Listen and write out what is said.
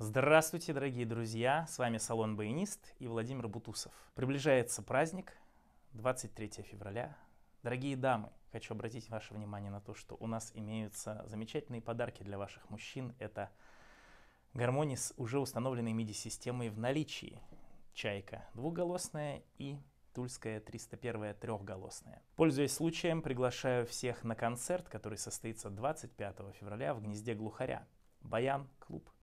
Здравствуйте, дорогие друзья! С вами Салон Баянист и Владимир Бутусов. Приближается праздник, 23 февраля. Дорогие дамы, хочу обратить ваше внимание на то, что у нас имеются замечательные подарки для ваших мужчин. Это гармони с уже установленной MIDI-системой в наличии. Чайка двухголосная и тульская 301 трехголосная. Пользуясь случаем, приглашаю всех на концерт, который состоится 25 февраля в гнезде глухаря. Баян-клуб.